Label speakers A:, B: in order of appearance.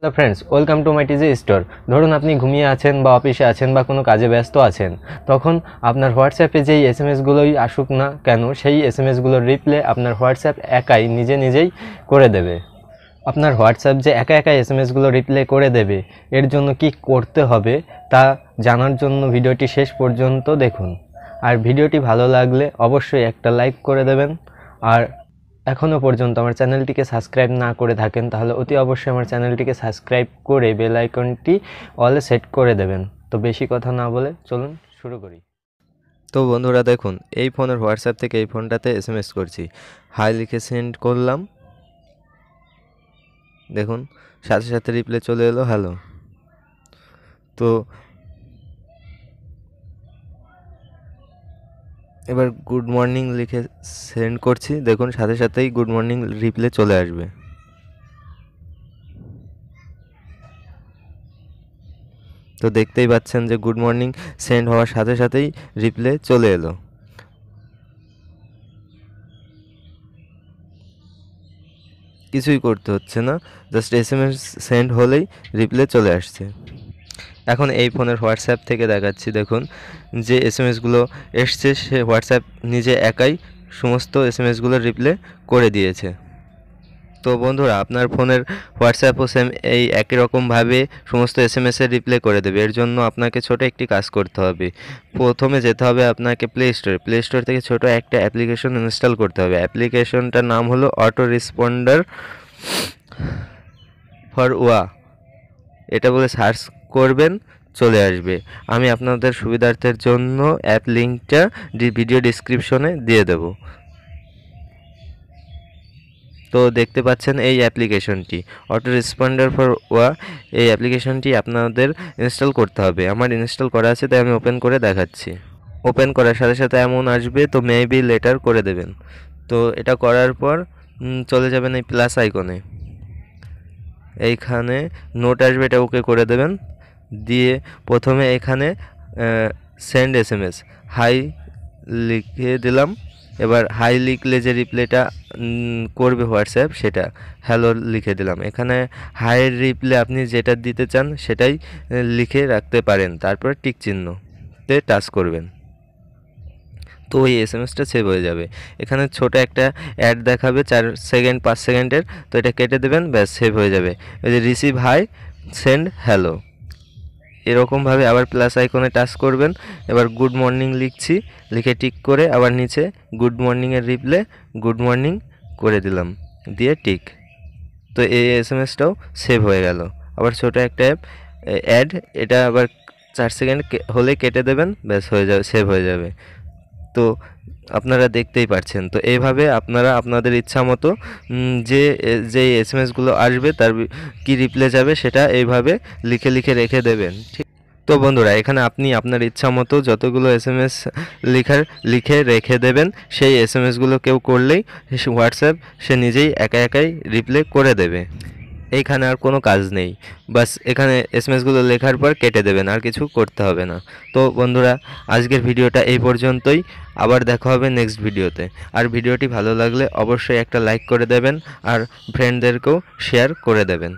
A: hello friends welcome to my TG store ধরুন আপনি ঘুমিয়ে আছেন বা অফিসে আছেন বা কোনো কাজে ব্যস্ত আছেন তখন আপনার হোয়াটসঅ্যাপে যেই এস এম এসগুলোই আসুক না কেন সেই এস এম এসগুলোর রিপ্লে আপনার হোয়াটসঅ্যাপ একাই নিজে নিজেই করে দেবে আপনার হোয়াটসঅ্যাপ যে একা একা এস এম এসগুলো রিপ্লে করে দেবে এর জন্য কি করতে হবে তা জানার জন্য ভিডিওটি শেষ পর্যন্ত দেখুন আর ভিডিওটি ভালো লাগলে অবশ্যই একটা লাইক করে দেবেন আর এখনও পর্যন্ত আমার চ্যানেলটিকে সাবস্ক্রাইব না করে থাকেন তাহলে অতি অবশ্যই আমার চ্যানেলটিকে সাবস্ক্রাইব করে বেল আইকনটি অলে সেট করে দেবেন তো বেশি কথা না বলে চলুন শুরু করি তো বন্ধুরা দেখুন এই ফোনের হোয়াটসঅ্যাপ থেকে এই ফোনটাতে এসএমএস করছি হাই লিখে সেন্ড করলাম দেখুন সাথে সাথে রিপ্লে চলে এলো হ্যালো তো এবার গুড মর্নিং লিখে সেন্ড করছি দেখুন সাথে সাথেই গুড মর্নিং রিপ্লে চলে আসবে তো দেখতেই পাচ্ছেন যে গুড মর্নিং সেন্ড হওয়ার সাথে সাথেই রিপ্লে চলে এলো কিছুই করতে হচ্ছে না just S M S send হলেই রিপ্লে চলে আসছে এখন এই ফোনের হোয়াটসঅ্যাপ থেকে দেখাচ্ছি দেখুন যে এস এম এসগুলো এসছে সে হোয়াটসঅ্যাপ নিজে একাই সমস্ত এস এম এসগুলো রিপ্লে করে দিয়েছে তো বন্ধুরা আপনার ফোনের হোয়াটসঅ্যাপও সেম এই একই রকমভাবে সমস্ত এস এম এসের রিপ্লে করে দেবে এর জন্য আপনাকে ছোট একটি কাজ করতে হবে প্রথমে যেতে হবে আপনাকে প্লে স্টোরে প্লে স্টোর থেকে ছোট একটা অ্যাপ্লিকেশন ইনস্টল করতে হবে অ্যাপ্লিকেশনটার নাম হলো অটো রেসপন্ডার ফর ওয়া এটা বলে সার্চ করবেন চলে আসবে আমি আপনাদের সুবিধার্থের জন্য অ্যাপ লিঙ্কটা ভিডিও ডিসক্রিপশনে দিয়ে দেব তো দেখতে পাচ্ছেন এই অ্যাপ্লিকেশনটি অটো রেসপন্ডার ফর ওয়া এই অ্যাপ্লিকেশনটি আপনাদের ইনস্টল করতে হবে আমার ইনস্টল করা আছে তাই আমি ওপেন করে দেখাচ্ছি ওপেন করার সাথে সাথে এমন আসবে তো মেবি লেটার করে দেবেন তো এটা করার পর চলে যাবেন এই প্লাস আইকনে এইখানে নোট আসবে এটা ওকে করে দেবেন দিয়ে প্রথমে এখানে send S M S hi লিখে দিলাম এবার হাই লিখলে যে রিপ্লেটা করবে হোয়াটসঅ্যাপ সেটা হ্যালো লিখে দিলাম এখানে হাইয়ের রিপ্লে আপনি যেটা দিতে চান সেটাই লিখে রাখতে পারেন তারপর টিক চিহ্নতে টাচ করবেন তো ওই এস এম এসটা সেভ হয়ে যাবে এখানে ছোট একটা অ্যাড দেখাবে চার সেকেন্ড পাঁচ সেকেন্ডের তো এটা কেটে দেবেন ব্যাস সেভ হয়ে যাবে ওই যে রিসিভ হাই সেন্ড হ্যালো এরকমভাবে আবার প্লাস আইকনে টাচ করবেন এবার গুড মর্নিং লিখছি লিখে টিক করে আবার নিচে গুড মর্নিংয়ের রিপ্লে গুড মর্নিং করে দিলাম দিয়ে টিক তো এই এস এম এসটাও সেভ হয়ে গেল আবার ছোটো একটা অ্যাপ অ্যাড এটা আবার চার সেকেন্ড হলে কেটে দেবেন ব্যাস হয়ে যাবে সেভ হয়ে যাবে তো আপনারা দেখতেই পারছেন তো এইভাবে আপনারা আপনাদের ইচ্ছা মতো যে যে এস এম এসগুলো আসবে তার কি রিপ্লে যাবে সেটা এইভাবে লিখে লিখে রেখে দেবেন ঠিক তো বন্ধুরা এখানে আপনি আপনার ইচ্ছা মতো যতগুলো এস এম এস লিখার লিখে রেখে দেবেন সেই এস এম এসগুলো কেউ করলেই হোয়াটসঅ্যাপ সে নিজেই একা একাই রিপ্লে করে দেবে এইখানে আর কোনো কাজ নেই বাস এখানে এসএমএসগুলো লেখার পর কেটে দেবেন আর কিছু করতে হবে না তো বন্ধুরা আজকের ভিডিওটা এই পর্যন্তই আবার দেখা হবে নেক্সট ভিডিওতে আর ভিডিওটি ভালো লাগলে অবশ্যই একটা লাইক করে দেবেন আর ফ্রেন্ডদেরকেও শেয়ার করে দেবেন